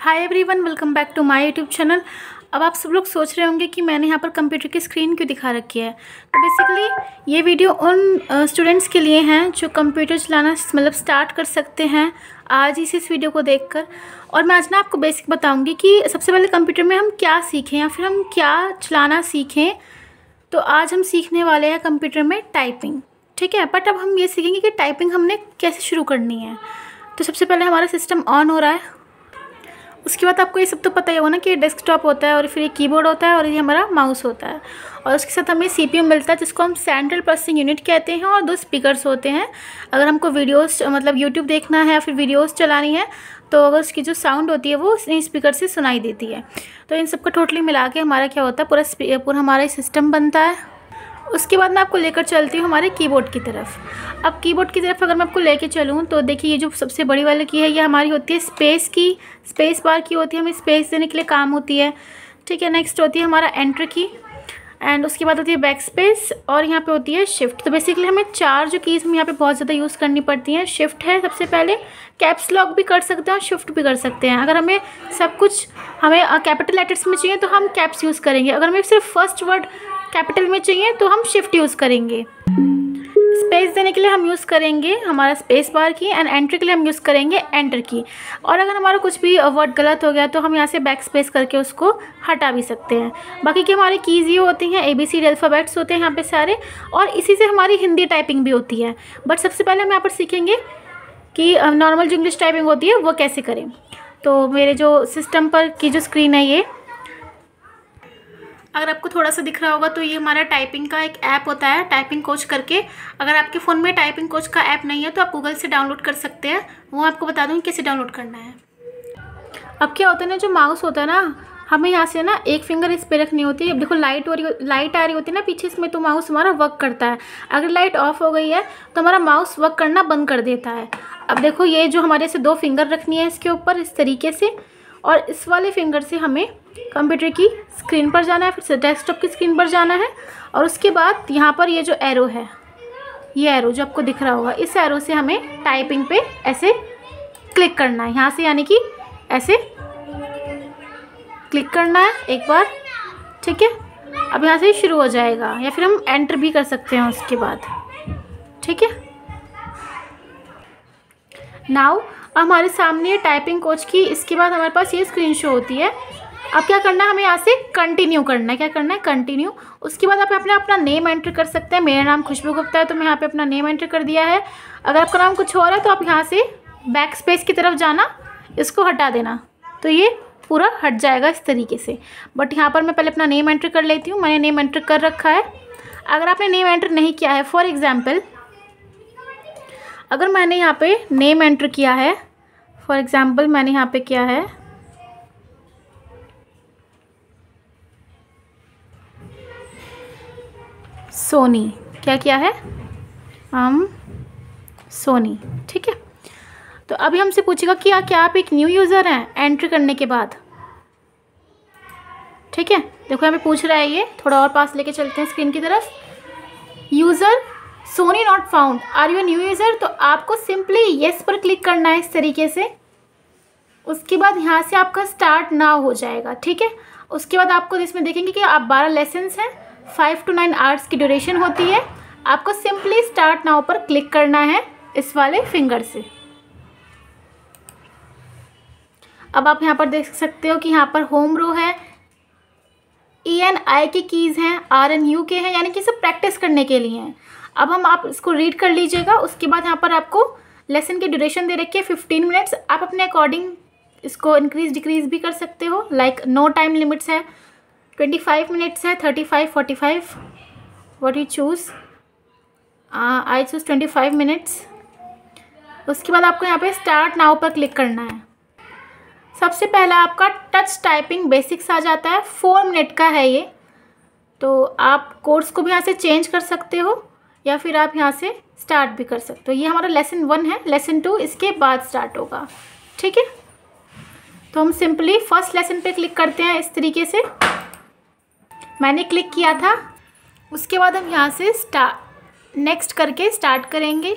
hi everyone welcome back to my YouTube channel अब आप सब लोग सोच रहे होंगे कि मैंने यहाँ पर कंप्यूटर की स्क्रीन क्यों दिखा रखी है तो बेसिकली ये वीडियो उन स्टूडेंट्स के लिए हैं जो कंप्यूटर चलाना मतलब स्टार्ट कर सकते हैं आज इस इस वीडियो को देखकर और मैं आज ना आपको बेसिक बताऊँगी कि सबसे पहले कंप्यूटर में हम क्या सीखें या फिर हम क्या चलाना सीखें तो आज हम सीखने वाले हैं कंप्यूटर में टाइपिंग ठीक है बट अब हम ये सीखेंगे कि टाइपिंग हमने कैसे शुरू करनी है तो सबसे पहले हमारा सिस्टम ऑन हो रहा है उसके बाद आपको ये सब तो पता ही होगा ना कि डेस्कटॉप होता है और फिर ये कीबोर्ड होता है और ये हमारा माउस होता है और उसके साथ हमें सी मिलता है जिसको हम सेंट्रल प्रोसेसिंग यूनिट कहते हैं और दो स्पीकर्स होते हैं अगर हमको वीडियोस मतलब यूट्यूब देखना है या फिर वीडियोस चलानी है तो अगर उसकी जो साउंड होती है वो इन स्पीकर से सुनाई देती है तो इन सबको टोटली मिला के हमारा क्या होता है पूरा पूरा हमारा सिस्टम बनता है उसके बाद मैं आपको लेकर चलती हूँ हमारे कीबोर्ड की तरफ अब कीबोर्ड की तरफ अगर मैं आपको लेके चलूँ तो देखिए ये जो सबसे बड़ी वाली की है ये हमारी होती है स्पेस की स्पेस बार की होती है हमें स्पेस देने के लिए काम होती है ठीक है नेक्स्ट होती है हमारा एंटर की एंड उसके बाद होती है बैक स्पेस और यहाँ पे होती है शिफ्ट तो बेसिकली हमें चार जो कीज़ हम यहाँ पे बहुत ज़्यादा यूज़ करनी पड़ती हैं शिफ्ट है सबसे पहले कैप्स लॉक भी कर सकते हैं और शिफ्ट भी कर सकते हैं अगर हमें सब कुछ हमें कैपिटल लेटर्स में चाहिए तो हम कैप्स यूज़ करेंगे अगर हमें सिर्फ फर्स्ट वर्ड कैपिटल में चाहिए तो हम शिफ्ट यूज़ करेंगे स्पेस देने के लिए हम यूज़ करेंगे हमारा स्पेस बार की एंड एंट्री के लिए हम यूज़ करेंगे एंटर की और अगर हमारा कुछ भी वर्ड गलत हो गया तो हम यहाँ से बैक स्पेस करके उसको हटा भी सकते हैं बाकी के हमारे कीज़ ये होती हैं A B C D alphabets होते हैं यहाँ पे सारे और इसी से हमारी हिंदी टाइपिंग भी होती है बट सबसे पहले हम यहाँ पर सीखेंगे कि नॉर्मल जो इंग्लिश टाइपिंग होती है वो कैसे करें तो मेरे जो सिस्टम पर की जो स्क्रीन है ये अगर आपको थोड़ा सा दिख रहा होगा तो ये हमारा टाइपिंग का एक ऐप होता है टाइपिंग कोच करके अगर आपके फ़ोन में टाइपिंग कोच का ऐप नहीं है तो आप गूगल से डाउनलोड कर सकते हैं वो आपको बता दूँ कैसे डाउनलोड करना है अब क्या होता है ना जो माउस होता है ना हमें यहाँ से ना एक फिंगर इस पर रखनी होती है अब देखो लाइट हो रही लाइट आ रही होती है ना पीछे इसमें तो माउस हमारा वर्क करता है अगर लाइट ऑफ हो गई है तो हमारा माउस वर्क करना बंद कर देता है अब देखो ये जो हमारे से दो फिंगर रखनी है इसके ऊपर इस तरीके से और इस वाले फिंगर से हमें कंप्यूटर की स्क्रीन पर जाना है फिर से डेस्कटॉप की स्क्रीन पर जाना है और उसके बाद यहाँ पर ये जो एरो है ये एरो जो आपको दिख रहा होगा इस एरो से हमें टाइपिंग पे ऐसे क्लिक करना है यहाँ से यानी कि ऐसे क्लिक करना है एक बार ठीक है अब यहाँ से शुरू हो जाएगा या फिर हम एंटर भी कर सकते हैं उसके बाद ठीक है नाउ अब हमारे सामने है टाइपिंग कोच की इसके बाद हमारे पास ये स्क्रीन शो होती है अब क्या करना है हमें यहाँ से कंटिन्यू करना है क्या करना है कंटिन्यू उसके बाद आप अपना अपना नेम एंटर कर सकते हैं मेरा नाम खुशबू गुप्ता है तो मैं यहाँ पे अपना नेम एंटर कर दिया है अगर आपका नाम कुछ और है तो आप यहाँ से बैक स्पेस की तरफ जाना इसको हटा देना तो ये पूरा हट जाएगा इस तरीके से बट यहाँ पर मैं पहले अपना नेम एंट्री कर लेती हूँ मैंने नेम एंट्र कर रखा है अगर आपने नेम एंट्र नहीं किया है फॉर एग्ज़ाम्पल अगर मैंने यहाँ पे नेम एंटर किया है फॉर एग्ज़ाम्पल मैंने यहाँ पे किया है सोनी क्या किया है हम सोनी ठीक है तो अभी हमसे पूछेगा कि क्या आप एक न्यू यूज़र हैं एंट्री करने के बाद ठीक है देखो हमें पूछ रहा है ये थोड़ा और पास लेके चलते हैं स्क्रीन की तरफ user Soni not found are you new user तो आपको सिंपली येस पर क्लिक करना है इस तरीके से उसके बाद यहाँ से आपका स्टार्ट ना हो जाएगा ठीक है उसके बाद आपको इसमें देखेंगे कि आप बारह लेसन्स हैं फाइव टू नाइन आवर्स की ड्यूरेशन होती है आपको सिंपली स्टार्ट नाउ पर क्लिक करना है इस वाले फिंगर से अब आप यहाँ पर देख सकते हो कि यहाँ पर होम रो है ई एन आई के कीज़ हैं आर एन यू के हैं यानी कि सब प्रैक्टिस करने के लिए हैं अब हम आप इसको रीड कर लीजिएगा उसके बाद यहाँ पर आपको लेसन की ड्यूरेशन दे रखी है फिफ्टीन मिनट्स आप अपने अकॉर्डिंग इसको इंक्रीज डिक्रीज भी कर सकते हो लाइक नो टाइम लिमिट्स है ट्वेंटी फाइव मिनट्स है thirty five forty five what you choose I choose twenty five minutes उसके बाद आपको यहाँ पे स्टार्ट नाव पर क्लिक करना है सबसे पहला आपका टच टाइपिंग बेसिक्स आ जाता है फोर मिनट का है ये तो आप कोर्स को भी यहाँ से चेंज कर सकते हो या फिर आप यहाँ से स्टार्ट भी कर सकते हो ये हमारा लेसन वन है लेसन टू इसके बाद स्टार्ट होगा ठीक है तो हम सिंपली फर्स्ट लेसन पे क्लिक करते हैं इस तरीके से मैंने क्लिक किया था उसके बाद हम यहाँ से स्टार नेक्स्ट करके स्टार्ट करेंगे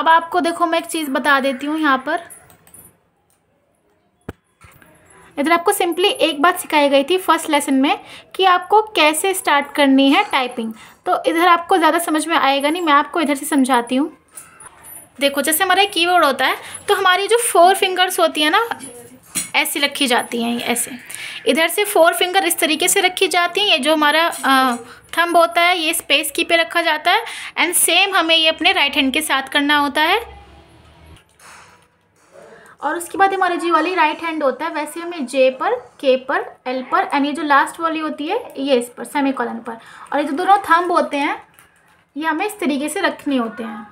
अब आपको देखो मैं एक चीज़ बता देती हूँ यहाँ पर इधर आपको सिंपली एक बात सिखाई गई थी फर्स्ट लेसन में कि आपको कैसे स्टार्ट करनी है टाइपिंग तो इधर आपको ज़्यादा समझ में आएगा नहीं मैं आपको इधर से समझाती हूँ देखो जैसे हमारा कीबोर्ड होता है तो हमारी जो फोर फिंगर्स होती है ना ऐसी रखी जाती हैं ऐसे इधर से फोर फिंगर इस तरीके से रखी जाती हैं ये जो हमारा थंब होता है ये स्पेस की पे रखा जाता है एंड सेम हमें ये अपने राइट हैंड के साथ करना होता है और उसके बाद हमारा जी वाली राइट हैंड होता है वैसे हमें जे पर के पर एल पर यानी जो लास्ट वाली होती है ये इस पर सेमी कॉलन पर और ये जो दोनों थंब होते हैं ये हमें इस तरीके से रखने होते हैं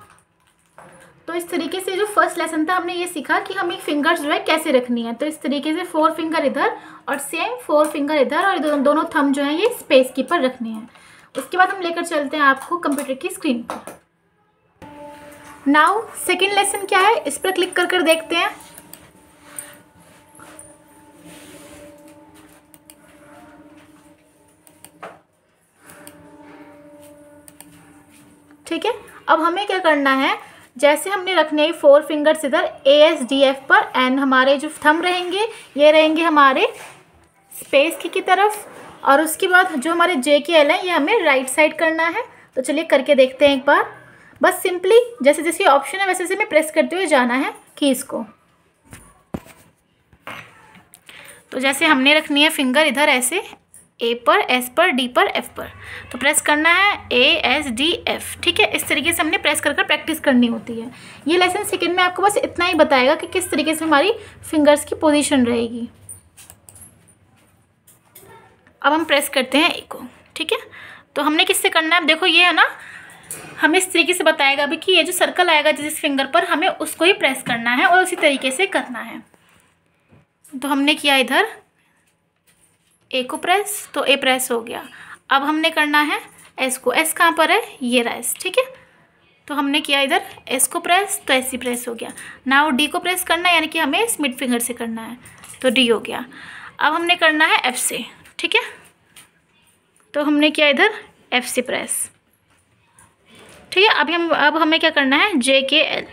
तो इस तरीके से जो फर्स्ट लेसन था हमने ये सीखा कि हमें फिंगर्स जो है कैसे रखनी है तो इस तरीके से फोर फिंगर इधर और सेम फोर फिंगर इधर और दोनों दोनों थम जो है ये स्पेस की पर रखने हैं उसके बाद हम लेकर चलते हैं आपको कंप्यूटर की स्क्रीन पर नाउ सेकेंड लेसन क्या है इस पर क्लिक कर कर देखते हैं ठीक है अब हमें क्या करना है जैसे हमने रखने हैं फोर फिंगर्स इधर ए एस डी एफ पर एंड हमारे जो थम रहेंगे ये रहेंगे हमारे स्पेस की, की तरफ और उसके बाद जो हमारे जे के एल हैं ये हमें राइट साइड करना है तो चलिए करके देखते हैं एक बार बस सिंपली जैसे जैसे ऑप्शन है वैसे वैसे मैं प्रेस करते हुए जाना है कीज़ को तो जैसे हमने रखनी है फिंगर इधर ऐसे ए पर एस पर डी पर एफ पर तो प्रेस करना है ए एस डी एफ ठीक है इस तरीके से हमने प्रेस कर कर प्रैक्टिस करनी होती है ये लेसन सेकेंड में आपको बस इतना ही बताएगा कि किस तरीके से हमारी फिंगर्स की पोजीशन रहेगी अब हम प्रेस करते हैं ए को ठीक है तो हमने किससे करना है देखो ये है ना हमें इस तरीके से बताएगा अभी कि ये जो सर्कल आएगा जिस फिंगर पर हमें उसको ही प्रेस करना है और उसी तरीके से करना है तो हमने किया इधर ए को प्रेस तो ए प्रेस हो गया अब हमने करना है एस को एस कहाँ पर है ये रहा एस ठीक है तो हमने किया इधर एस को प्रेस तो एस ही प्रेस हो गया ना वो डी को प्रेस करना है यानी कि हमें स्मिड मिड फिंगर से करना है तो डी हो गया अब हमने करना है एफ से ठीक है तो हमने किया इधर एफ से प्रेस ठीक है अभी हम अब हमें क्या करना है जे के एल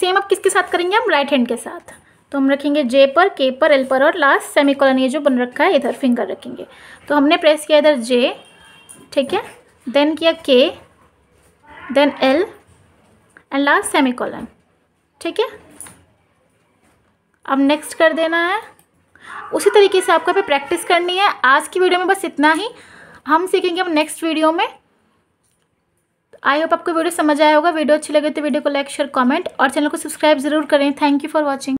सेम अब किसके साथ करेंगे हम राइट हैंड के साथ तो हम रखेंगे जे पर के पर एल पर और लास्ट सेमी कॉलन ये जो बन रखा है इधर फिंगर रखेंगे तो हमने प्रेस किया इधर जे ठीक है देन किया K then L and last semicolon ठीक है अब नेक्स्ट कर देना है उसी तरीके से आपको यहाँ प्रैक्टिस करनी है आज की वीडियो में बस इतना ही हम सीखेंगे अब नेक्स्ट वीडियो में आई होप आपको वीडियो समझ आया होगा वीडियो अच्छी लगे तो वीडियो को लाइक शेयर कमेंट और चैनल को सब्सक्राइब जरूर करें थैंक यू फॉर वॉचिंग